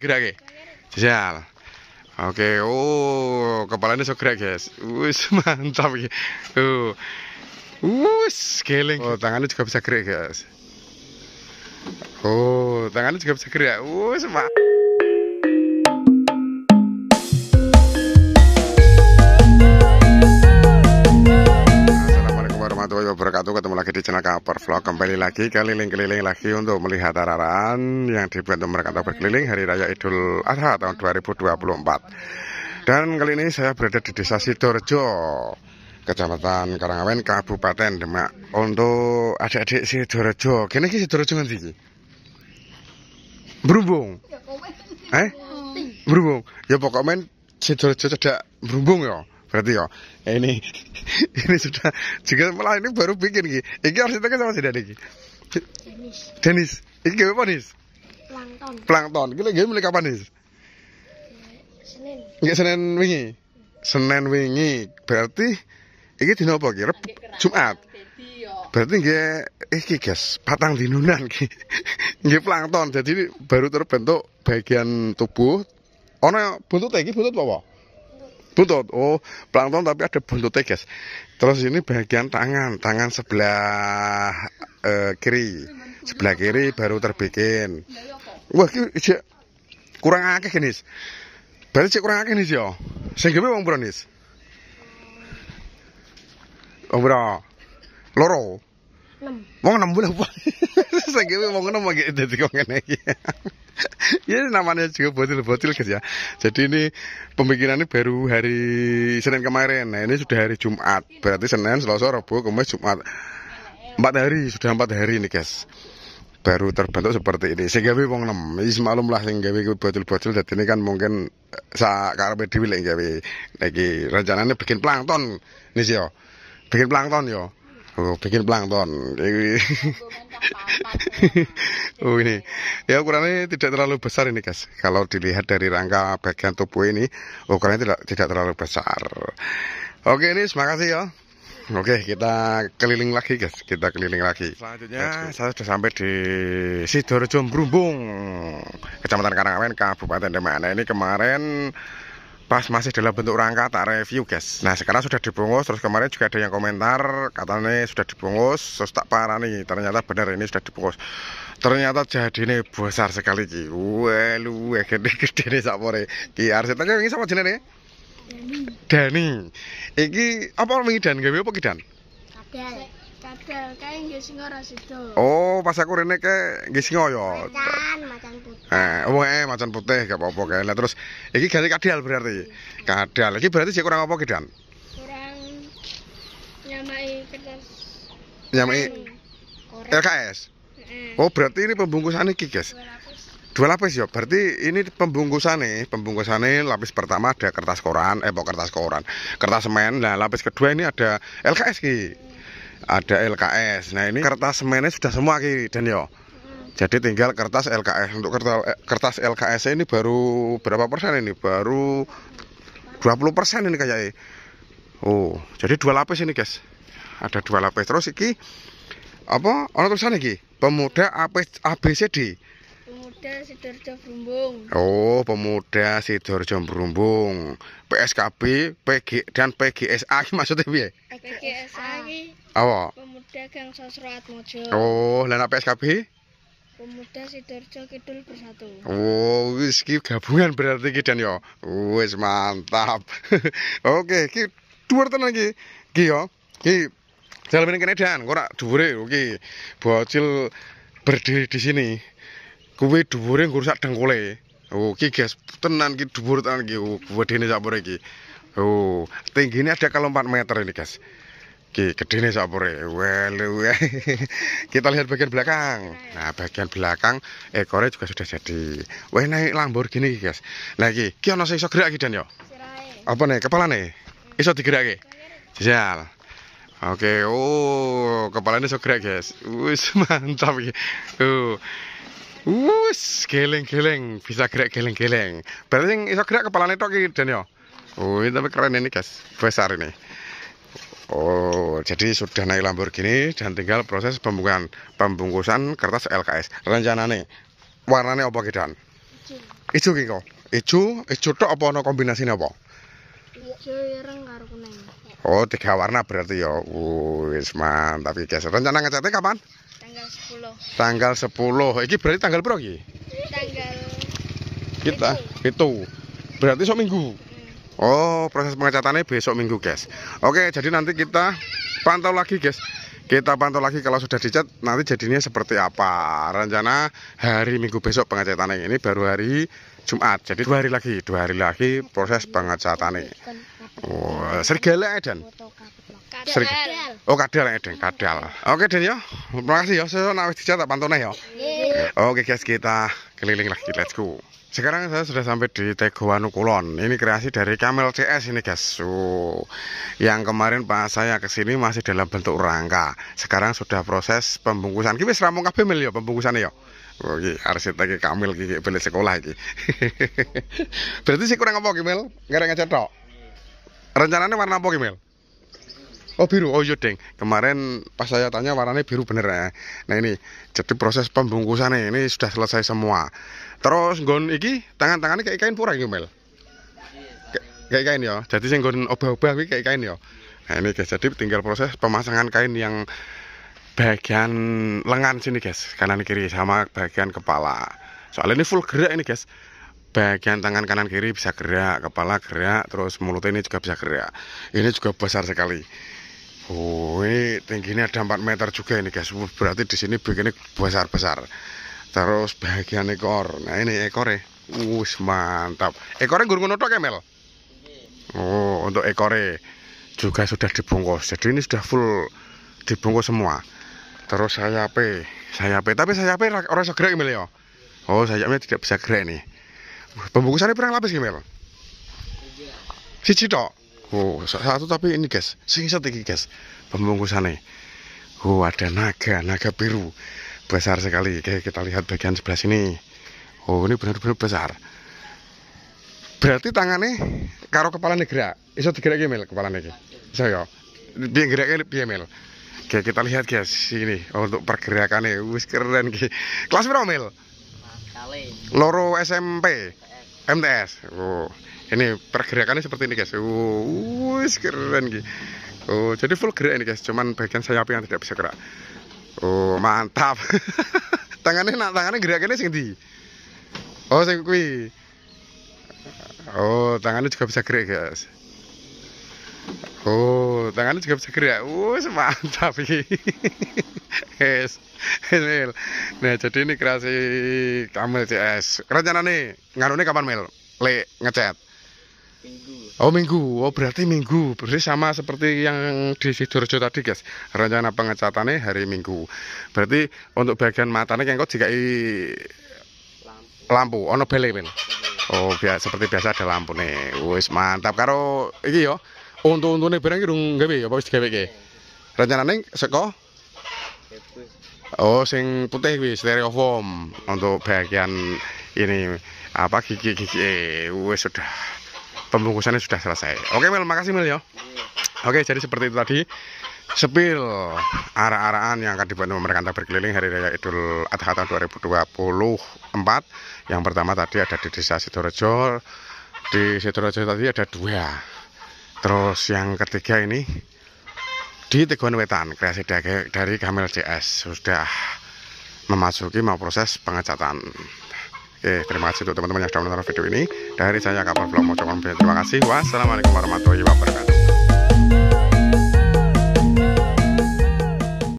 gerak ya jajal oke oh kepalanya so gerak guys wis mantap ya uh wis oh tangannya juga bisa gerak guys oh tangannya juga bisa gerak wis mantap wabarakatuh Ketemu lagi di channel Kaper Vlog Kembali lagi keliling-keliling lagi untuk melihat arahan Yang dibantu mereka berkeliling Hari Raya Idul Adha tahun 2024 Dan kali ini saya berada di desa Sidorjo Kecamatan Karangawen Kabupaten Demak Untuk adik-adik Sidorjo Kini ini Sidorjo nanti Berhubung ya, Eh? Berhubung Ya pokoknya Sidorjo tidak berhubung ya berarti ya ini ini sudah juga malah ini baru bikin gitu ini ditekan sama si Dani ki Denis ini gawe apa Nis plankton plankton kita gawe mulai kapan Nis Senin Senin wingi Senin wingi berarti ini di apa ki Jumat berarti nggak eh guys patang dinunan ki nggih plankton jadi baru terbentuk bagian tubuh ono buntut iki buntut apa buntut oh plankton tapi ada buntutegas terus ini bagian tangan tangan sebelah eh, kiri sebelah kiri baru terbikin wah ini kurang akeh jenis. berarti kurang akeh jenis ya. sehingga memang bronis Oh, bro. Loro. 6. Wong enam bulan. kira wong enam lagi dadi kok ngene iki ya namanya juga bocil-bocil guys ya. Jadi ini ini baru hari Senin kemarin. Nah, ini sudah hari Jumat. Berarti Senin, Selasa, Rabu, Kamis, Jumat. Empat hari, sudah empat hari ini guys. Baru terbentuk seperti ini. Sing gawe wong nem, ini semalam lah yang gawe bocil-bocil jadi ini kan mungkin sak karepe dhewe lek gawe. Iki rencananya bikin plankton nih sih yo. Bikin plankton yo. Oh, bikin plankton. oh ini. Ya ukurannya tidak terlalu besar ini, guys. Kalau dilihat dari rangka bagian tubuh ini, ukurannya tidak tidak terlalu besar. Oke, ini terima kasih ya. Oke, kita keliling lagi, guys. Kita keliling lagi. Selanjutnya, saya sudah sampai di Sidorejo Brumbung, Kecamatan Karangawen, Kabupaten Demak. Nah, ini kemarin pas masih dalam bentuk rangka tak review guys nah sekarang sudah dibungkus terus kemarin juga ada yang komentar katanya sudah dibungkus terus tak parah nih ternyata benar ini sudah dibungkus ternyata jadi ini besar sekali ki welu lu gede-gede nih sapore ki harus tanya ini sama jenis nih ya? Dani ini apa ini Dan gawe apa ini Dan Kadal Oh, pas aku rene ke Gisingo yo. Ya. Macan, macan putih. Eh, oh, eh macan putih gak apa-apa kae. Lah terus iki gale kadal berarti. Iya. Kadal lagi berarti sik kurang apa ki, Kurang nyamai kertas. Nyamai LKS. Oh, berarti ini pembungkusan iki, guys. Dua lapis ya. Berarti ini pembungkusan nih, pembungkusan ini lapis pertama ada kertas koran, eh bok kertas koran. Kertas semen. Nah, lapis kedua ini ada LKS ki ada LKS. Nah ini kertas semennya sudah semua kiri dan yo. Mm-hmm. Jadi tinggal kertas LKS. Untuk eh, kertas LKS ini baru berapa persen ini? Baru 20 persen ini kayaknya. Oh, jadi dua lapis ini guys. Ada dua lapis. Terus iki apa? orang tulisannya lagi? Pemuda APCD. Pemuda Sidorjo Brumbung. Oh, Pemuda sidorjo Brumbung. PSKB, PG dan PGSA maksudnya piye? PGSA iki. Apa? Pemuda Gang Sosro Atmojo. Oh, lan PSKB? Pemuda Sidorjo Kidul Bersatu. Oh, wis gabungan berarti iki dan yo. Ya. Wis mantap. Oke, iki dhuwur tenan iki. Iki yo. Ya. Iki Jalan kene dan, kok ora dhuwure okay. Bocil berdiri di sini. kuwe dhuwure ngurus sak dengkule. Oh, ki gas tenan ki dhuwur tenan ki oh, kuwe dene Oh, tingginya ada kalau 4 meter ini, Guys. Ki gedene sak pore. Well, kita lihat bagian belakang. Nah, bagian belakang ekornya juga sudah jadi. Wah, naik lambur gini ki, Guys. Nah, iki ki ana sing iso gerak iki, Dan yo. Apa nih kepalane? Iso digerakke? Jajal. Oke, oh, kepalanya sok guys. Wis mantap iki. Uh. Wus, geleng-geleng, bisa gerak geleng-geleng. Berarti sing gerak kepala itu iki Daniel. Ya? Oh, Oh, tapi keren ini guys, besar ini. Oh, jadi sudah naik Lamborghini dan tinggal proses pembungkusan pembungkusan kertas LKS. nih, warnanya apa ki Dan? Ijo. Ijo ki kok. Ijo, apa No kombinasi apa? Ijo ireng karo kuning. Oh, tiga warna berarti ya. Wis mantap tapi guys. Rencana ngecatnya kapan? 10. Tanggal 10. Iki berarti tanggal berapa iki? Tanggal kita itu. Berarti sok minggu. Hmm. Oh, proses pengecatannya besok minggu, guys. Oke, jadi nanti kita pantau lagi, guys. Kita pantau lagi kalau sudah dicat nanti jadinya seperti apa. Rencana hari Minggu besok pengecatannya ini baru hari Jumat. Jadi dua hari lagi, dua hari lagi proses pengecatannya. Oh, serigala dan. Sering. Oh kadal ya deng kadal. Oke Den yo. Terima kasih yo. Saya nak wis tak pantone yo. Oke guys kita keliling lagi let's go. Sekarang saya sudah sampai di Tegoanu Kulon. Ini kreasi dari Kamil CS ini guys. So, yang kemarin pas saya kesini masih dalam bentuk rangka. Sekarang sudah proses pembungkusan. Kita seramung kabel mil yo pembungkusannya yo. Oke, oh, iki arsitek Kamil iki beli sekolah lagi. Berarti sih kurang apa Kimil? Ngarep ngajar tok. Rencananya warna apa Kimil? Oh biru, oh iya deng. Kemarin pas saya tanya warnanya biru bener ya. Nah ini, jadi proses pembungkusan ini sudah selesai semua. Terus gon iki tangan-tangannya kayak kain pura mel. Kayak kain ya. Jadi sing gon obah-obah iki kayak kain ya. Nah ini guys, jadi tinggal proses pemasangan kain yang bagian lengan sini guys, kanan kiri sama bagian kepala. Soalnya ini full gerak ini guys bagian tangan kanan kiri bisa gerak, kepala gerak, terus mulut ini juga bisa gerak. Ini juga besar sekali. Oh, ini tingginya ada 4 meter juga ini guys. Berarti di sini begini besar-besar. Terus bagian ekor. Nah, ini ekornya. Wih, mantap. Ekornya gurung ngono tok ya, Mel? Oh, untuk ekornya juga sudah dibungkus. Jadi ini sudah full dibungkus semua. Terus saya Saya sayapnya. Tapi saya sayapnya orang segera Mel ya. Oh, sayapnya tidak bisa gerak nih. Pembungkusannya berapa lapis Mel? Siji tok. Oh, satu tapi ini guys, singkat lagi guys. Pembungkusannya. Oh, ada naga, naga biru. Besar sekali. Oke, kita lihat bagian sebelah sini. Oh, ini benar-benar besar. Berarti tangannya karo kepala ya. Iso digerak mil kepala negara. Iso ya. biar geraknya piye mil. Oke, kita lihat guys, sini oh, untuk pergerakannya, wis keren ki. Kelas berapa mil? Loro SMP, MTS. Oh ini pergerakannya seperti ini guys wuuuh keren gitu oh jadi full gerak ini guys cuman bagian sayapnya yang tidak bisa gerak oh mantap tangannya nak tangannya gerakannya sendiri. oh sing oh tangannya juga bisa gerak guys Oh, tangannya juga bisa gerak. Uh, wuuus mantap ini. guys Nah, jadi ini kreasi Kamil CS. Rencana nih, nih kapan Mel, Le ngecat. Minggu. Oh minggu, oh berarti minggu, berarti sama seperti yang di sidorejo tadi guys. Rencana pengecatannya hari minggu. Berarti untuk bagian matanya kengkot jika i... lampu, ono bele men. Oh biasa seperti biasa ada lampu nih. Wis mantap karo iki yo. Untu-untune barang irung gawe ya, apa wis gede Rencana Rencanane seko Oh sing putih stereo foam untuk bagian ini apa gigi-gigi Wes wis sudah pembungkusannya sudah selesai oke Mel makasih Mel ya oke jadi seperti itu tadi Sepil arah-arahan yang akan dibuat pemerintah berkeliling Hari Raya Idul Adha tahun 2024 Yang pertama tadi ada di desa Sidorejo Di Sidorejo tadi ada dua Terus yang ketiga ini Di Tegon Wetan Kreasi dari Kamil CS Sudah memasuki mau proses pengecatan Oke, terima kasih untuk teman-teman yang sudah menonton video ini. Dari saya Kapal Vlog Mojokerto. Terima kasih. Wassalamualaikum warahmatullahi wabarakatuh.